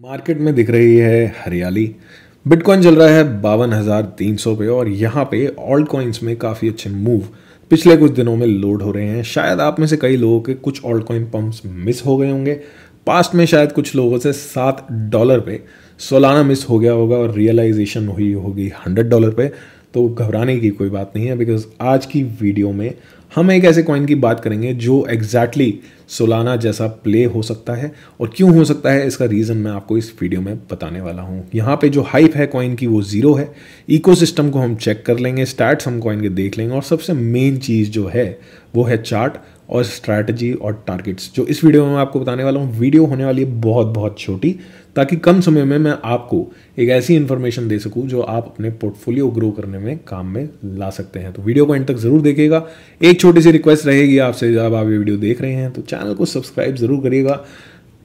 market में दिख रही है हरियाली बिटकॉइन चल रहा है बावन हज़ार तीन सौ पे और यहाँ पे ऑल्ट कॉइन्स में काफ़ी अच्छे मूव पिछले कुछ दिनों में लोड हो रहे हैं शायद आप में से कई लोगों के कुछ ऑल्ट कॉइन पंप्स मिस हो गए होंगे पास्ट में शायद कुछ लोगों से सात डॉलर पे सोलाना मिस हो गया होगा और रियलाइजेशन हुई होगी हंड्रेड डॉलर पे तो घबराने की कोई बात नहीं है बिकॉज आज की वीडियो में हम एक ऐसे कॉइन की बात करेंगे जो एग्जैक्टली exactly सोलाना जैसा प्ले हो सकता है और क्यों हो सकता है इसका रीज़न मैं आपको इस वीडियो में बताने वाला हूँ यहाँ पे जो हाइप है कॉइन की वो ज़ीरो है इकोसिस्टम को हम चेक कर लेंगे स्टैट्स हम कॉइन के देख लेंगे और सबसे मेन चीज़ जो है वो है चार्ट और स्ट्रैटेजी और टारगेट्स जो इस वीडियो में मैं आपको बताने वाला हूँ वीडियो होने वाली है बहुत बहुत छोटी ताकि कम समय में मैं आपको एक ऐसी इन्फॉर्मेशन दे सकूँ जो आप अपने पोर्टफोलियो ग्रो करने में काम में ला सकते हैं तो वीडियो को एंड तक ज़रूर देखिएगा एक छोटी सी रिक्वेस्ट रहेगी आपसे जब आप ये वीडियो देख रहे हैं तो चैनल को सब्सक्राइब ज़रूर करिएगा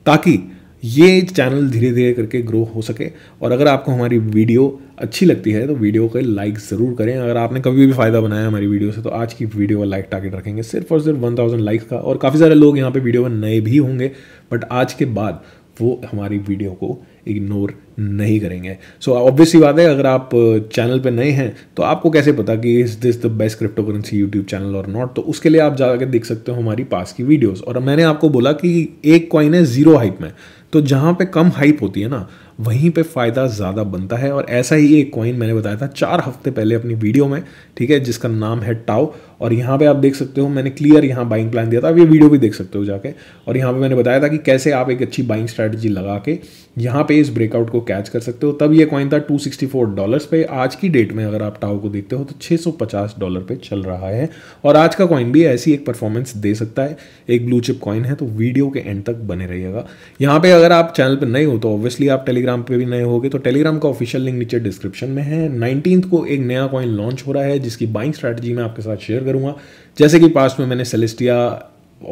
ताकि ये चैनल धीरे धीरे करके ग्रो हो सके और अगर आपको हमारी वीडियो अच्छी लगती है तो वीडियो को लाइक ज़रूर करें अगर आपने कभी भी फ़ायदा बनाया हमारी वीडियो से तो आज की वीडियो का लाइक टारगेट रखेंगे सिर्फ और सिर्फ वन थाउजेंड लाइक का और काफ़ी सारे लोग यहाँ पे वीडियो में नए भी होंगे बट आज के बाद वो हमारी वीडियो को इग्नोर नहीं करेंगे सो ऑब्वियसली बात है अगर आप चैनल पे नए हैं तो आपको कैसे पता कि is this the best crypto currency YouTube channel और नॉट तो उसके लिए आप जाकर देख सकते हो हमारी पास की वीडियोस और मैंने आपको बोला कि एक कॉइन है जीरो हाइप में तो जहाँ पे कम हाइप होती है ना वहीं पे फ़ायदा ज़्यादा बनता है और ऐसा ही एक कॉइन मैंने बताया था चार हफ्ते पहले अपनी वीडियो में ठीक है जिसका नाम है टाओ और यहाँ पे आप देख सकते हो मैंने क्लियर यहाँ बाइंग प्लान दिया था आप ये वीडियो भी देख सकते हो जाके और यहाँ पे मैंने बताया था कि कैसे आप एक अच्छी बाइंग स्ट्रैटेजी लगा के यहाँ पे इस ब्रेकआउट को कैच कर सकते हो तब ये कॉइन था 264 डॉलर्स पे आज की डेट में अगर आप टाओ को देखते हो तो 650 डॉलर पे चल रहा है और आज का कॉइन भी ऐसी एक परफॉर्मेंस दे सकता है एक ब्लू चिप कॉइन है तो वीडियो के एंड तक बने रहिएगा यहाँ पर अगर आप चैनल पर नहीं हो तो ऑब्वियसली आप टेलीग्राम टेलीग्राम पे भी नए हो तो टेलीग्राम का ऑफिशियल लिंक नीचे डिस्क्रिप्शन में है नाइनटीन को एक नया कॉइन लॉन्च हो रहा है जिसकी बाइंग स्ट्रैटेजी मैं आपके साथ शेयर करूंगा जैसे कि पास्ट में मैंने सेलेस्टिया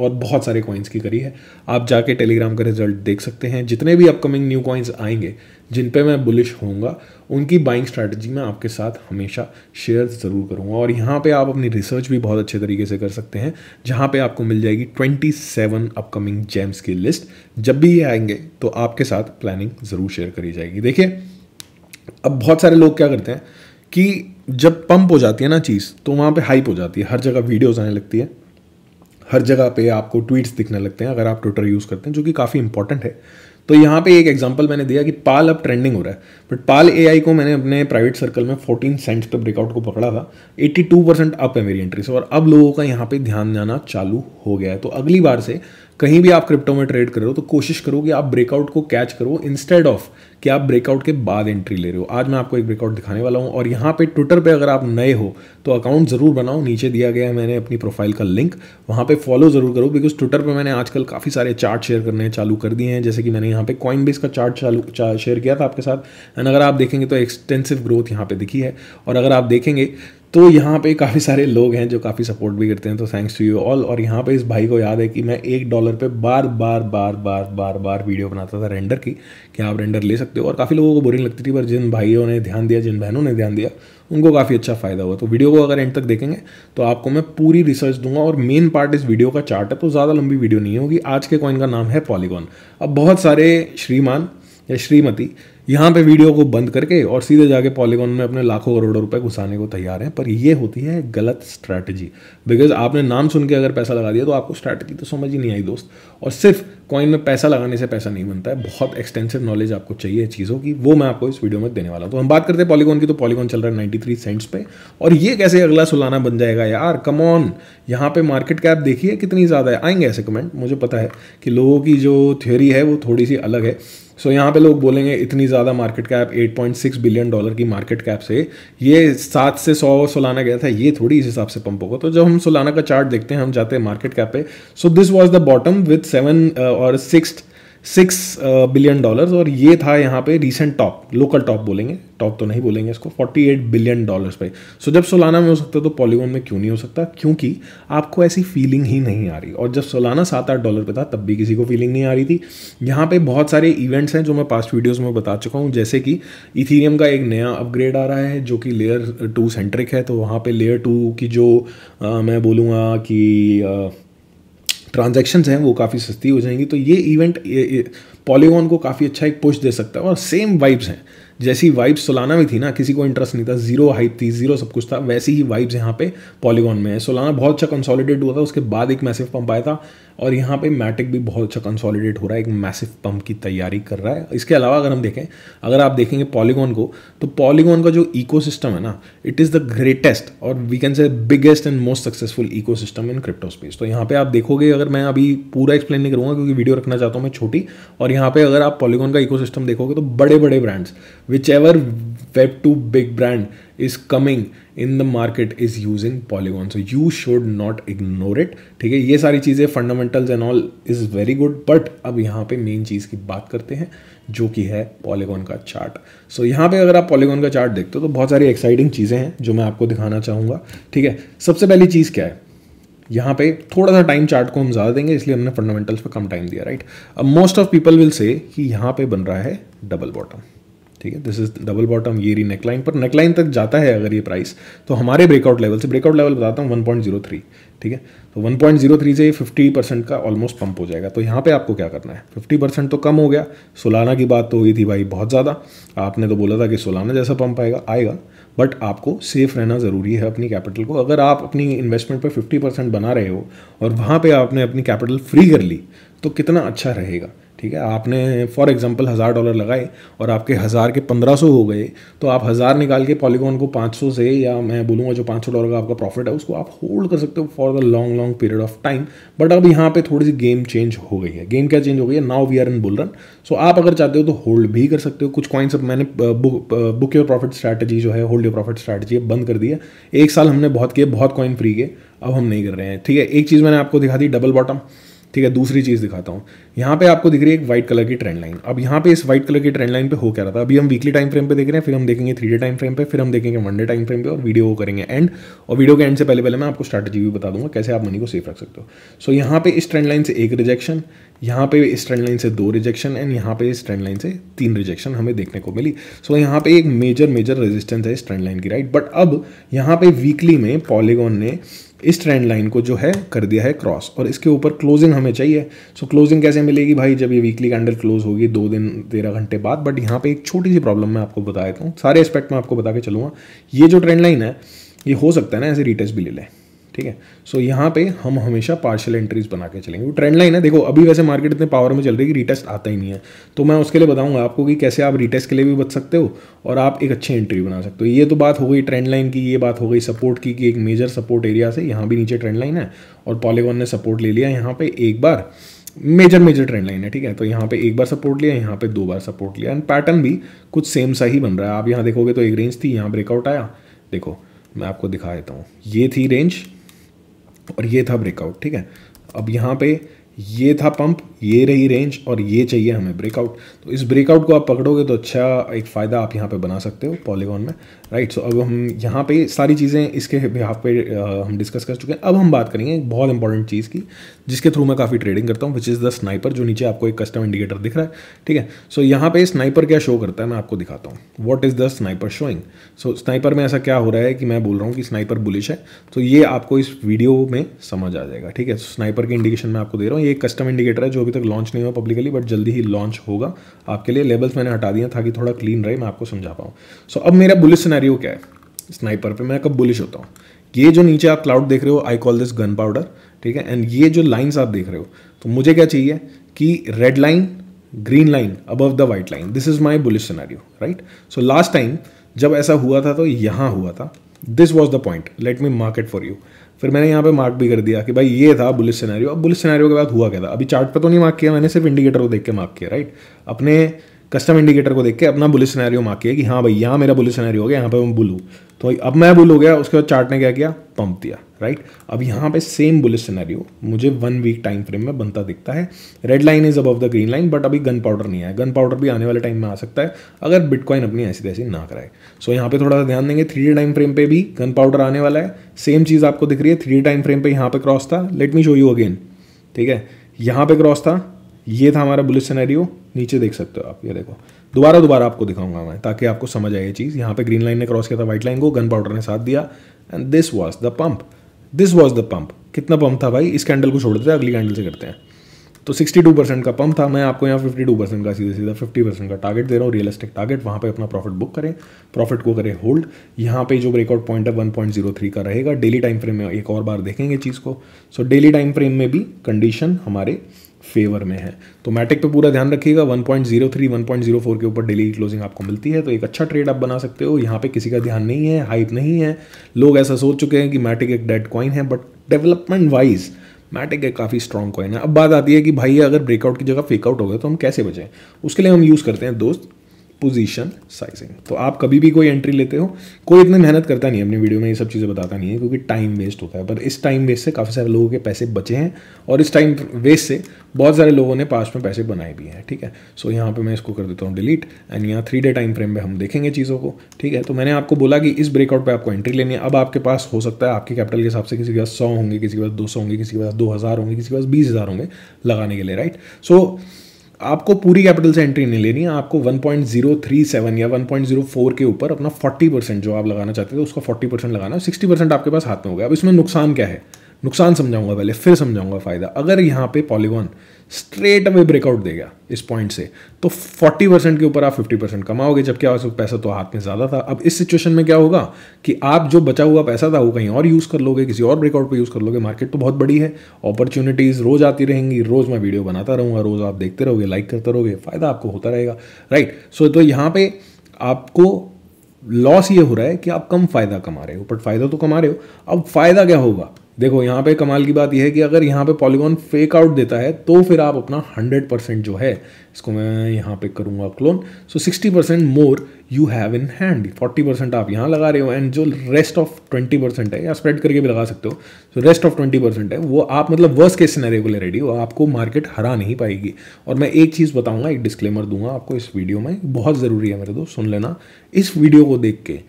और बहुत सारे कॉइन्स की करी है आप जाके टेलीग्राम का रिजल्ट देख सकते हैं जितने भी अपकमिंग न्यू कॉइन्स आएंगे जिन पे मैं बुलिश होऊंगा उनकी बाइंग स्ट्रैटेजी मैं आपके साथ हमेशा शेयर ज़रूर करूंगा और यहाँ पे आप अपनी रिसर्च भी बहुत अच्छे तरीके से कर सकते हैं जहाँ पे आपको मिल जाएगी 27 अपकमिंग जेम्स की लिस्ट जब भी ये आएंगे तो आपके साथ प्लानिंग ज़रूर शेयर करी जाएगी देखिए अब बहुत सारे लोग क्या करते हैं कि जब पंप हो जाती है ना चीज़ तो वहाँ पर हाइप हो जाती है हर जगह वीडियोज़ आने लगती है हर जगह पे आपको ट्वीट्स दिखने लगते हैं अगर आप ट्विटर यूज़ करते हैं जो कि काफ़ी इंपॉर्टेंट है तो यहाँ पे एक एग्जांपल मैंने दिया कि पाल अब ट्रेंडिंग हो रहा है बट पाल एआई को मैंने अपने प्राइवेट सर्कल में 14 सेंट्स पे ब्रेकआउट को पकड़ा था 82 परसेंट अप है मेरी एंट्री से और अब लोगों का यहाँ पे ध्यान जाना चालू हो गया है तो अगली बार से कहीं भी आप क्रिप्टो में ट्रेड कर रहे हो तो कोशिश करो कि आप ब्रेकआउट को कैच करो इंस्टेड ऑफ कि आप ब्रेकआउट के बाद एंट्री ले रहे हो आज मैं आपको एक ब्रेकआउट दिखाने वाला हूँ और यहाँ पे ट्विटर पे अगर आप नए हो तो अकाउंट ज़रूर बनाओ नीचे दिया गया है मैंने अपनी प्रोफाइल का लिंक वहाँ पे फॉलो ज़रूर करो बिकॉज ट्विटर पे मैंने आजकल काफ़ी सारे चार्ट शेयर करने चालू कर दिए हैं जैसे कि मैंने यहाँ पे कॉइन बेस का चार्ट चालू शेयर किया था आपके साथ एंड अगर आप देखेंगे तो एक्सटेंसिव ग्रोथ यहाँ पे दिखी है और अगर आप देखेंगे तो यहाँ पे काफ़ी सारे लोग हैं जो काफ़ी सपोर्ट भी करते हैं तो थैंक्स टू यू ऑल और यहाँ पे इस भाई को याद है कि मैं एक डॉलर पे बार बार बार बार बार बार वीडियो बनाता था रेंडर की कि आप रेंडर ले सकते हो और काफ़ी लोगों को बोरिंग लगती थी पर जिन भाइयों ने ध्यान दिया जिन बहनों ने ध्यान दिया उनको काफ़ी अच्छा फ़ायदा हुआ तो वीडियो को अगर एंड तक देखेंगे तो आपको मैं पूरी रिसर्च दूंगा और मेन पार्ट इस वीडियो का चार्ट है तो ज़्यादा लंबी वीडियो नहीं होगी आज के कॉइन का नाम है पॉलीगॉन अब बहुत सारे श्रीमान या श्रीमती यहाँ पे वीडियो को बंद करके और सीधे जाके पॉलीगॉन में अपने लाखों करोड़ों रुपए घुसाने को तैयार हैं पर ये होती है गलत स्ट्रैटेजी बिकॉज आपने नाम सुन के अगर पैसा लगा दिया तो आपको स्ट्रैटेजी तो समझ ही नहीं आई दोस्त और सिर्फ कॉइन में पैसा लगाने से पैसा नहीं बनता है बहुत एक्सटेंसिव नॉलेज आपको चाहिए चीज़ों की वो मैं आपको इस वीडियो में देने वाला हूँ तो हम बात करते हैं पॉलीगॉन की तो पॉलीगॉन चल रहा है नाइन्टी थ्री सेंट्स पे और ये कैसे अगला सुलाना बन जाएगा यार कम ऑन यहाँ पे मार्केट कैप देखिए कितनी ज़्यादा है आएंगे ऐसे कमेंट मुझे पता है कि लोगों की जो थ्योरी है वो थोड़ी सी अलग है सो यहाँ पे लोग बोलेंगे इतनी ज़्यादा मार्केट कैप 8.6 बिलियन डॉलर की मार्केट कैप से ये सात से सौ सोलाना गया था ये थोड़ी इस हिसाब से पंप होगा तो जब हम सोलाना का चार्ट देखते हैं हम जाते हैं मार्केट कैप पे so this was the bottom with seven और सिक्स सिक्स बिलियन डॉलर्स और ये था यहाँ पे रीसेंट टॉप लोकल टॉप बोलेंगे टॉप तो नहीं बोलेंगे इसको फोर्टी एट बिलियन डॉलर्स पे सो जब सोलाना में हो सकता है तो पॉलीगोन में क्यों नहीं हो सकता क्योंकि आपको ऐसी फीलिंग ही नहीं आ रही और जब सोलाना सात आठ डॉलर पे था तब भी किसी को फीलिंग नहीं आ रही थी यहाँ पे बहुत सारे इवेंट्स हैं जो मैं पास्ट वीडियोज़ में बता चुका हूँ जैसे कि इथीरियम का एक नया अपग्रेड आ रहा है जो कि लेयर टू सेंट्रिक है तो वहाँ पर लेयर टू की जो आ, मैं बोलूँगा कि आ, ट्रांजेक्शन हैं वो काफ़ी सस्ती हो जाएंगी तो ये इवेंट पॉलीगॉन को काफ़ी अच्छा एक पुश दे सकता है और सेम वाइब्स हैं जैसी वाइब्स सोलाना में थी ना किसी को इंटरेस्ट नहीं था जीरो हाइप थी जीरो सब कुछ था वैसी ही वाइब्स यहाँ पे पॉलीगॉन में है सोलाना बहुत अच्छा कंसोलिडेट हुआ था उसके बाद एक मैसेज पंप आया था और यहाँ पे मैटिक भी बहुत अच्छा कंसोलिडेट हो रहा है एक मैसिव पंप की तैयारी कर रहा है इसके अलावा अगर हम देखें अगर आप देखेंगे पॉलीगॉन को तो पॉलीगॉन का जो इको है ना इट इज़ द ग्रेटेस्ट और we can say biggest and most successful eco in crypto space तो यहाँ पे आप देखोगे अगर मैं अभी पूरा एक्सप्लेन नहीं करूँगा क्योंकि वीडियो रखना चाहता हूँ मैं छोटी और यहाँ पे अगर आप पॉलीगॉन का इको देखोगे तो बड़े बड़े brands which ever web two big brand is coming in the market is using Polygon so you should not ignore it ठीक है ये सारी चीज़ें fundamentals and all is very good but अब यहाँ पे मेन चीज़ की बात करते हैं जो कि है पॉलीगॉन का चार्ट सो so, यहाँ पे अगर आप पॉलीगॉन का चार्ट देखते हो तो बहुत सारी एक्साइटिंग चीज़ें हैं जो मैं आपको दिखाना चाहूंगा ठीक है सबसे पहली चीज़ क्या है यहाँ पे थोड़ा सा टाइम चार्ट को हम ज़्यादा देंगे इसलिए हमने फंडामेंटल्स पे कम टाइम दिया राइट अब most of people will say कि यहाँ पे बन रहा है डबल बॉटम ठीक है दिस इज डबल बॉटम ये री नेकलाइन पर नेकलाइन तक जाता है अगर ये प्राइस तो हमारे ब्रेकआउट लेवल से ब्रेकआउट लेवल बताता हूँ थ्री ठीक है तो थ्री से फिफ्टी परसेंट का ऑलमोस्ट पंप हो जाएगा तो यहाँ पे आपको क्या करना है फिफ्टी परसेंट तो कम हो गया सोलाना की बात तो हुई थी भाई बहुत ज़्यादा आपने तो बोला था कि सोलाना जैसा पंप आएगा आएगा बट आपको सेफ रहना ज़रूरी है अपनी कैपिटल को अगर आप अपनी इन्वेस्टमेंट पर फिफ्टी परसेंट बना रहे हो और वहाँ पर आपने अपनी कैपिटल फ्री कर ली तो कितना अच्छा रहेगा ठीक है आपने फॉर एग्जांपल हज़ार डॉलर लगाए और आपके हज़ार के पंद्रह सौ हो गए तो आप हज़ार निकाल के पॉलीगॉन को पाँच सौ से या मैं बोलूँगा जो पाँच सौ डॉलर का आपका प्रॉफिट है उसको आप होल्ड कर सकते हो for the long long period of time but अब यहाँ पे थोड़ी सी गेम चेंज हो गई है गेम क्या चेंज हो गई है now we are in bull run so आप अगर चाहते हो तो होल्ड भी कर सकते हो कुछ कॉइन्स अब मैंने book book your profit strategy जो है होल्ड योर प्रॉफिट स्ट्रैटेजी बंद कर दी है एक साल हमने बहुत किए बहुत कॉइन फ्री किए अब हम नहीं कर रहे हैं ठीक है एक चीज़ मैंने आपको दिखा दी डबल बॉटम ठीक है दूसरी चीज़ दिखाता हूँ यहाँ पे आपको दिख रही है एक वाइट कलर की ट्रेंड लाइन अब यहाँ पे इस व्हाइट कलर की ट्रेंड लाइन पे हो क्या रहा था अभी हम वीकली टाइम फ्रेम पे देख रहे हैं फिर हम देखेंगे थ्री डे टाइम फ्रेम पे फिर हम देखेंगे वनडे टाइम फ्रेम पे और वीडियो करेंगे एंड और वीडियो के एंड से पहले पहले मैं आपको स्ट्रेटेजी भी बता दूंगा कैसे आप मनी को सेफ रख सकते हो सो so, यहाँ पे इस ट्रेंड लाइन से एक रिजेक्शन यहाँ पे स्ट्रैंड लाइन से दो रिजेक्शन एंड यहाँ पे स्ट्रैंड लाइन से तीन रिजेक्शन हमें देखने को मिली सो so, यहाँ पे एक मेजर मेजर रेजिस्टेंस है स्ट्रैंड लाइन की राइट बट अब यहाँ पे वीकली में पॉलीगॉन ने इस ट्रेंड लाइन को जो है कर दिया है क्रॉस और इसके ऊपर क्लोजिंग हमें चाहिए सो so, क्लोजिंग कैसे मिलेगी भाई जब ये वीकली कैंडल क्लोज होगी दो दिन तेरह घंटे बाद बट यहाँ पे एक छोटी सी प्रॉब्लम मैं आपको बता देता हूँ सारे एस्पेक्ट में आपको बता के चलूँगा ये जो ट्रेंड लाइन है ये हो सकता है ना ऐसे रिटेस्ट भी ले लें ठीक है सो यहाँ पे हम हमेशा पार्शियल एंट्रीज बना के चलेंगे वो ट्रेंड लाइन है देखो अभी वैसे मार्केट इतने पावर में चल रही है कि रीटेस्ट आता ही नहीं है तो मैं उसके लिए बताऊंगा आपको कि कैसे आप रीटेस्ट के लिए भी बच सकते हो और आप एक अच्छी एंट्री बना सकते हो ये तो बात हो गई ट्रेंड लाइन की ये बात हो गई सपोर्ट की कि एक मेजर सपोर्ट एरिया से यहाँ भी नीचे ट्रेंड लाइन है और पॉलीगॉन ने सपोर्ट ले लिया यहाँ पर एक बार मेजर मेजर ट्रेंड लाइन है ठीक है तो यहाँ पे एक बार सपोर्ट लिया यहाँ पे दो बार सपोर्ट लिया एंड पैटर्न भी कुछ सेम सा ही बन रहा है आप यहाँ देखोगे तो एक रेंज थी यहाँ ब्रेकआउट आया देखो मैं आपको दिखा देता हूँ ये थी रेंज और ये था ब्रेकआउट ठीक है अब यहाँ पे ये था पंप ये रही रेंज और ये चाहिए हमें ब्रेकआउट तो इस ब्रेकआउट को आप पकड़ोगे तो अच्छा एक फ़ायदा आप यहाँ पे बना सकते हो पॉलीगॉन में राइट सो अब हम यहाँ पे सारी चीज़ें इसके बिहाफ पे हम डिस्कस कर चुके हैं अब हम बात करेंगे एक बहुत इंपॉर्टेंट चीज़ की जिसके थ्रू मैं काफ़ी ट्रेडिंग करता हूँ विच इज़ द स्नाइपर जो नीचे आपको एक कस्टम इंडिकेटर दिख रहा है ठीक है सो यहाँ पर स्नाइपर क्या शो करता है मैं आपको दिखाता हूँ what is the sniper showing so sniper में ऐसा क्या हो रहा है कि मैं बोल रहा हूँ कि स्नाइपर बुलिश है तो ये आपको इस वीडियो में समझ आ जाएगा ठीक है स्नाइपर के इंडिकेशन मैं आपको दे रहा हूँ ये कस्टम इंडिकेटर है जो अभी अभी तक लॉन्च नहीं हुआ पब्लिकली बट जल्दी ही लॉन्च होगा आपके लिए लेबल्स मैंने हटा दिया ताकि थोड़ा क्लीन रहे मैं आपको समझा पाऊँ सो so, अब मेरा बुलिश सिनेरियो क्या है स्नाइपर पे मैं कब बुलिश होता हूँ ये जो नीचे आप क्लाउड देख रहे हो I call this gun powder ठीक है एंड ये जो लाइन्स आप देख रहे हो तो मुझे क्या चाहिए कि red line green line above the white line this is my bullish scenario right so last time जब ऐसा हुआ था तो यहाँ हुआ था this was the point let me market for you फिर मैंने यहाँ पे मार्क भी कर दिया कि भाई ये था बुलिस सिनेरियो अब बुलिस सिनेरियो के बाद हुआ क्या था अभी चार्ट पर तो नहीं मार्क किया मैंने सिर्फ इंडिकेटर को देख के मार्क किया राइट अपने कस्टम इंडिकेटर को देख के अपना बुलिस सिनेरियो मार किया कि हाँ भाई यहाँ मेरा बुलिस सिनेरियो हो गया यहाँ पे मैं बुल हूँ तो अब मैं बुल हो गया उसके बाद चार्ट ने क्या किया पंप दिया राइट अब यहाँ पे सेम बुलिस सिनेरियो मुझे वन वीक टाइम फ्रेम में बनता दिखता है red line is above the green line but अभी गन पाउडर नहीं आया गन पाउडर भी आने वाले टाइम में आ सकता है अगर बिटकॉइन अपनी ऐसी तैसी ना कराए सो यहाँ पे थोड़ा सा ध्यान देंगे थ्री टाइम फ्रेम पे भी गन पाउडर आने वाला है सेम चीज़ आपको दिख रही है थ्री टाइम फ्रेम पे यहाँ पे क्रॉस था let me show you again ठीक है यहाँ पे क्रॉस था ये था हमारा बुलेट सिनेरियो नीचे देख सकते हो आप ये देखो दोबारा दोबारा आपको दिखाऊंगा मैं ताकि आपको समझ आए ये चीज़ यहाँ पे ग्रीन लाइन ने क्रॉस किया था वाइट लाइन को गन पाउडर ने साथ दिया and this was the pump this was the pump कितना पम्प था भाई इस कैंडल को छोड़ देते हैं अगली कैंडल से करते हैं तो 62 परसेंट का पंप था मैं आपको यहाँ 52 परसेंट का सीधा सीधा फिफ्टी परसेंट का टारगेट दे रहा हूँ रियलिस्टिक टारगेट वहाँ पे अपना प्रॉफिट बुक करें प्रॉफिट को करें होल्ड यहाँ पे जो ब्रेकआउट पॉइंट है 1.03 का रहेगा डेली टाइम फ्रेम में एक और बार देखेंगे चीज़ को सो डेली टाइम फ्रेम में भी कंडीशन हमारे फेवर में है तो मैटिक पे पूरा ध्यान रखिएगा 1.03 1.04 के ऊपर डेली क्लोजिंग आपको मिलती है तो एक अच्छा ट्रेड आप बना सकते हो यहाँ पे किसी का ध्यान नहीं है हाइप नहीं है लोग ऐसा सोच चुके हैं कि मैटिक एक डेड कॉइन है बट डेवलपमेंट वाइज मैटिक एक काफ़ी स्ट्रॉन्ग कॉइन है अब बात आती है कि भाई अगर ब्रेकआउट की जगह फेकआउट हो गया तो हम कैसे बचें उसके लिए हम यूज़ करते हैं दोस्त पोजीशन साइजिंग तो आप कभी भी कोई एंट्री लेते हो कोई इतनी मेहनत करता नहीं है अपनी वीडियो में ये सब चीज़ें बताता नहीं है क्योंकि टाइम वेस्ट होता है पर इस टाइम वेस्ट से काफ़ी सारे लोगों के पैसे बचे हैं और इस टाइम वेस्ट से बहुत सारे लोगों ने पास में पैसे बनाए भी हैं ठीक है सो so, यहाँ पर मैं इसको कर देता हूँ डिलीट एंड यहाँ थ्री डे टाइम फ्रेम पर हम देखेंगे चीज़ों को ठीक है तो मैंने आपको बोला कि इस ब्रेकआउट पर आपको एंट्री लेनी है अब आपके पास हो सकता है आपके कैपिटल के हिसाब से किसी के पास सौ होंगे किसी के पास दो होंगे किसी के पास दो होंगे किसी के पास बीस होंगे लगाने के लिए राइट सो आपको पूरी कैपिटल से एंट्री नहीं लेनी है आपको 1.037 या 1.04 के ऊपर अपना 40 परसेंट जो आप लगाना चाहते थे उसका 40 परसेंट लगाना सिक्सटी परसेंट आपके पास हाथ में हो गया अब इसमें नुकसान क्या है नुकसान समझाऊंगा पहले फिर समझाऊंगा फ़ायदा अगर यहाँ पे पॉलीगॉन स्ट्रेट अवे ब्रेकआउट देगा इस पॉइंट से तो 40 परसेंट के ऊपर आप 50 परसेंट कमाओगे जबकि आप पैसा तो हाथ में ज़्यादा था अब इस सिचुएशन में क्या होगा कि आप जो बचा हुआ पैसा था वो कहीं और यूज़ कर लोगे किसी और ब्रेकआउट पे यूज़ कर लोगे मार्केट तो बहुत बड़ी है अपॉर्चुनिटीज़ रोज़ आती रहेंगी रोज़ मैं वीडियो बनाता रहूँगा रोज़ आप देखते रहोगे लाइक करते रहोगे फ़ायदा आपको होता रहेगा राइट सो तो यहाँ पर आपको लॉस ये हो रहा है कि आप कम फ़ायदा कमा रहे हो बट फ़ायदा तो कमा रहे हो अब फ़ायदा क्या होगा देखो यहाँ पे कमाल की बात यह है कि अगर यहाँ पे पॉलीगॉन फेक आउट देता है तो फिर आप अपना 100 परसेंट जो है इसको मैं यहाँ पे करूँगा clone so 60 percent more you have in hand 40 percent आप यहाँ लगा रहे हो एंड जो रेस्ट ऑफ 20 परसेंट है या स्प्रेड करके भी लगा सकते हो सो रेस्ट ऑफ 20 परसेंट है वो आप मतलब वर्स्ट के सिनेरियो को ले रेडी हो आपको मार्केट हरा नहीं पाएगी और मैं एक चीज़ बताऊँगा एक डिस्क्लेमर दूंगा आपको इस वीडियो में बहुत ज़रूरी है मेरे दोस्त सुन लेना इस वीडियो को देख के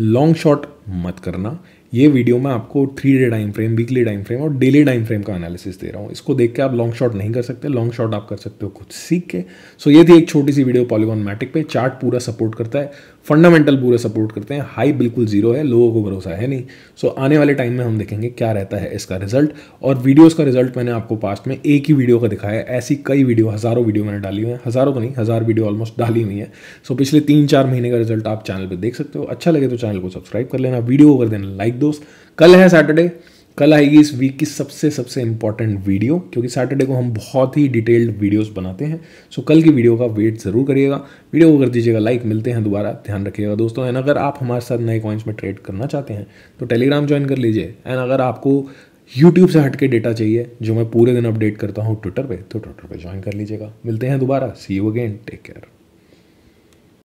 लॉन्ग शॉट मत करना ये वीडियो में आपको three day time frame weekly time frame और डेली टाइम फ्रेम का एनालिसिस दे रहा हूँ इसको देख के आप लॉन्ग शॉट नहीं कर सकते लॉन्ग शॉट आप कर सकते हो कुछ सीख के सो so ये थी एक छोटी सी वीडियो पॉलीगॉन मैटिक पे चार्ट पूरा सपोर्ट करता है फंडामेंटल पूरे सपोर्ट करते हैं हाई बिल्कुल जीरो है लोगों को भरोसा है नहीं सो so, आने वाले टाइम में हम देखेंगे क्या रहता है इसका रिजल्ट और वीडियोस का रिजल्ट मैंने आपको पास्ट में एक ही वीडियो का दिखाया है ऐसी कई वीडियो हज़ारों वीडियो मैंने डाली हुई है हज़ारों तो नहीं हज़ार वीडियो ऑलमोस्ट डाली हुई है सो so, पिछले तीन चार महीने का रिजल्ट आप चैनल पर देख सकते हो अच्छा लगे तो चैनल को सब्सक्राइब कर लेना वीडियो को कर देना लाइक दोस्त कल है सैटरडे कल आएगी इस वीक की सबसे सबसे इंपॉर्टेंट वीडियो क्योंकि सैटरडे को हम बहुत ही डिटेल्ड वीडियोस बनाते हैं सो कल की वीडियो का वेट ज़रूर करिएगा वीडियो को कर दीजिएगा लाइक मिलते हैं दोबारा ध्यान रखिएगा दोस्तों एंड अगर आप हमारे साथ नए कॉइन्स में ट्रेड करना चाहते हैं तो टेलीग्राम ज्वाइन कर लीजिए एंड अगर आपको यूट्यूब से हट के डेटा चाहिए जो मैं पूरे दिन अपडेट करता हूँ ट्विटर पर तो ट्विटर पर ज्वाइन कर लीजिएगा मिलते हैं दोबारा see you again take care